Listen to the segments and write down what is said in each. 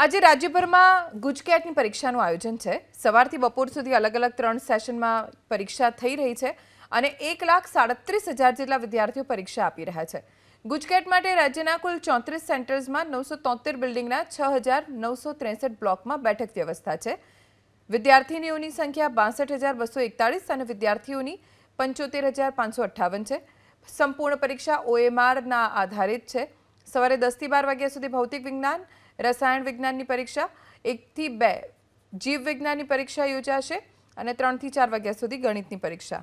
આજે રાજ્યભરમાં ગુજકેટની પરીક્ષાનું આયોજન છે સવારથી બપોર સુધી અલગ અલગ ત્રણ સેશનમાં પરીક્ષા થઈ રહી છે અને 1,37,000 જેટલા વિદ્યાર્થીઓ પરીક્ષા આપી રહ્યા છે ગુજકેટ માટે રાજ્યના કુલ 34 સેન્ટર્સમાં 973 બિલ્ડિંગના 6,963 બ્લોકમાં બેઠક વ્યવસ્થા છે વિદ્યાર્થીનીઓની સંખ્યા 62,241 અને વિદ્યાર્થીઓની 75,558 છે સંપૂર્ણ પરીક્ષા ઓએમઆર ના આધારિત છે સવારે 10 થી 12 વાગ્યા સુધી ભૌતિક વિજ્ઞાન રસાયણ વિજ્ઞાનની પરીક્ષા એકથી બે જીવ વિજ્ઞાનની પરીક્ષા યોજાશે અને ત્રણથી ચાર વાગ્યા સુધી ગણિતની પરીક્ષા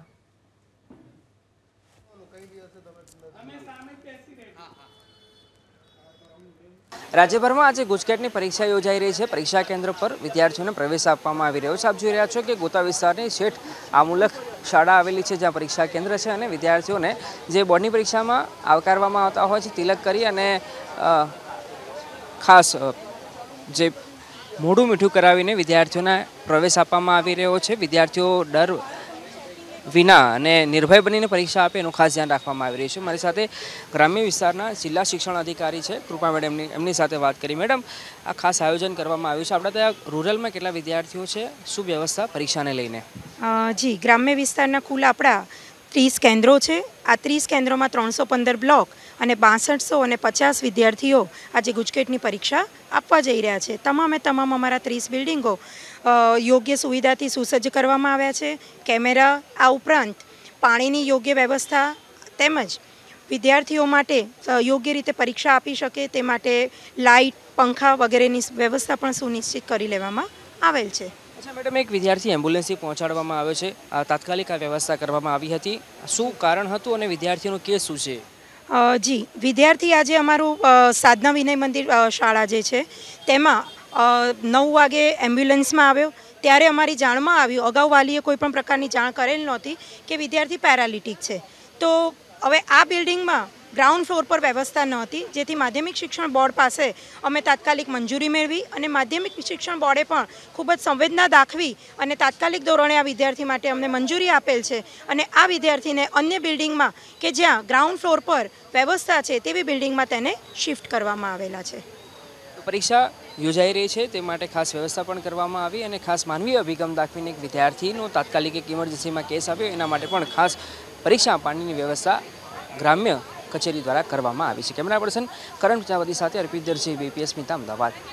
રાજ્યભરમાં આજે ગુજકેટની પરીક્ષા યોજાઈ રહી છે પરીક્ષા કેન્દ્ર પર વિદ્યાર્થીઓને પ્રવેશ આપવામાં આવી રહ્યો છે આપ જોઈ રહ્યા છો કે ગોતા વિસ્તારની શેઠ આમૂલક શાળા આવેલી છે જ્યાં પરીક્ષા કેન્દ્ર છે અને વિદ્યાર્થીઓને જે બોર્ડની પરીક્ષામાં આવકારવામાં આવતા હોય છે તિલક કરી અને ખાસ જે મોઢું મીઠું કરાવીને વિદ્યાર્થીઓને પ્રવેશ આપવામાં આવી રહ્યો છે વિદ્યાર્થીઓ ડર વિના અને નિર્ભય બનીને પરીક્ષા આપે એનું ખાસ ધ્યાન રાખવામાં આવી રહ્યું છે મારી સાથે ગ્રામ્ય વિસ્તારના જિલ્લા શિક્ષણ અધિકારી છે કૃપા મેડમની એમની સાથે વાત કરી મેડમ આ ખાસ આયોજન કરવામાં આવ્યું છે આપણા ત્યાં રૂરલમાં કેટલા વિદ્યાર્થીઓ છે શું વ્યવસ્થા પરીક્ષાને લઈને જી ગ્રામ્ય વિસ્તારના કુલ આપણા ત્રીસ કેન્દ્રો છે આ ત્રીસ કેન્દ્રોમાં ત્રણસો પંદર બ્લોક અને બાસઠસો અને પચાસ વિદ્યાર્થીઓ આજે ગુજકેટની પરીક્ષા આપવા જઈ રહ્યા છે તમામે તમામ અમારા ત્રીસ બિલ્ડિંગો યોગ્ય સુવિધાથી સુસજ્જ કરવામાં આવ્યા છે કેમેરા આ ઉપરાંત પાણીની યોગ્ય વ્યવસ્થા તેમજ વિદ્યાર્થીઓ માટે યોગ્ય રીતે પરીક્ષા આપી શકે તે માટે લાઇટ પંખા વગેરેની વ્યવસ્થા પણ સુનિશ્ચિત કરી લેવામાં આવેલ છે અચ્છા મેડમ એક વિદ્યાર્થી એમ્બ્યુલન્સથી પહોંચાડવામાં આવ્યો છે તાત્કાલિક આ વ્યવસ્થા કરવામાં આવી હતી શું કારણ હતું અને વિદ્યાર્થીનું કેસ શું છે જી વિદ્યાર્થી આજે અમારું સાધના વિનય મંદિર શાળા જે છે તેમાં નવ વાગે એમ્બ્યુલન્સમાં આવ્યો ત્યારે અમારી જાણમાં આવ્યું અગાઉ વાલીએ કોઈ પણ પ્રકારની જાણ કરેલ નહોતી કે વિદ્યાર્થી પેરાલિટિક છે તો હવે આ બિલ્ડિંગમાં ગ્રાઉન્ડ ફ્લોર પર વ્યવસ્થા ન હતી જેથી માધ્યમિક શિક્ષણ બોર્ડ પાસે અમે તાત્કાલિક મંજૂરી મેળવી અને માધ્યમિક શિક્ષણ બોર્ડે પણ ખૂબ જ સંવેદના દાખવી અને તાત્કાલિક ધોરણે આ વિદ્યાર્થી માટે અમને મંજૂરી આપેલ છે અને આ વિદ્યાર્થીને અન્ય બિલ્ડિંગમાં કે જ્યાં ગ્રાઉન્ડ ફ્લોર પર વ્યવસ્થા છે તેવી બિલ્ડિંગમાં તેને શિફ્ટ કરવામાં આવેલા છે પરીક્ષા યોજાઈ રહી છે તે માટે ખાસ વ્યવસ્થા પણ કરવામાં આવી અને ખાસ માનવીય અભિગમ દાખવીને એક વિદ્યાર્થીનો તાત્કાલિક એક ઇમરજન્સીમાં કેસ આવ્યો એના માટે પણ ખાસ પરીક્ષા પાણીની વ્યવસ્થા ગ્રામ્ય કચેરી દ્વારા કરવામાં આવી છે કેમેરા પર્સન કરણ પ્રજાપતિ સાથે અર્પિત દરજી બીપીએસ મિતા અમદાવાદ